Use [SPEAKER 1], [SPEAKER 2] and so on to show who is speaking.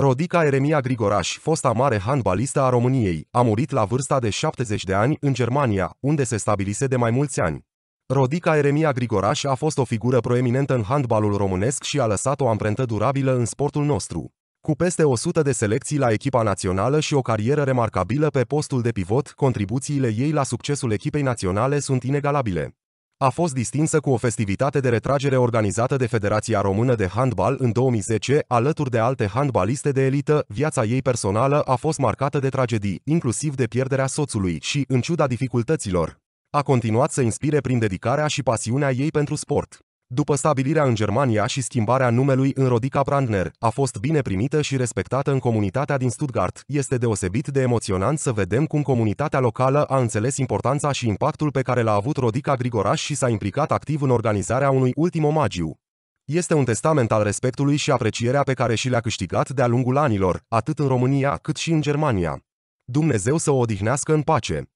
[SPEAKER 1] Rodica Eremia Grigoraș, fosta mare handbalistă a României, a murit la vârsta de 70 de ani în Germania, unde se stabilise de mai mulți ani. Rodica Eremia Grigoraș a fost o figură proeminentă în handbalul românesc și a lăsat o amprentă durabilă în sportul nostru. Cu peste 100 de selecții la echipa națională și o carieră remarcabilă pe postul de pivot, contribuțiile ei la succesul echipei naționale sunt inegalabile a fost distinsă cu o festivitate de retragere organizată de Federația Română de Handbal în 2010, alături de alte handbaliste de elită, viața ei personală a fost marcată de tragedii, inclusiv de pierderea soțului și, în ciuda dificultăților, a continuat să inspire prin dedicarea și pasiunea ei pentru sport. După stabilirea în Germania și schimbarea numelui în Rodica Brandner, a fost bine primită și respectată în comunitatea din Stuttgart. Este deosebit de emoționant să vedem cum comunitatea locală a înțeles importanța și impactul pe care l-a avut Rodica Grigoraș și s-a implicat activ în organizarea unui ultim omagiu. Este un testament al respectului și aprecierea pe care și le-a câștigat de-a lungul anilor, atât în România cât și în Germania. Dumnezeu să o odihnească în pace!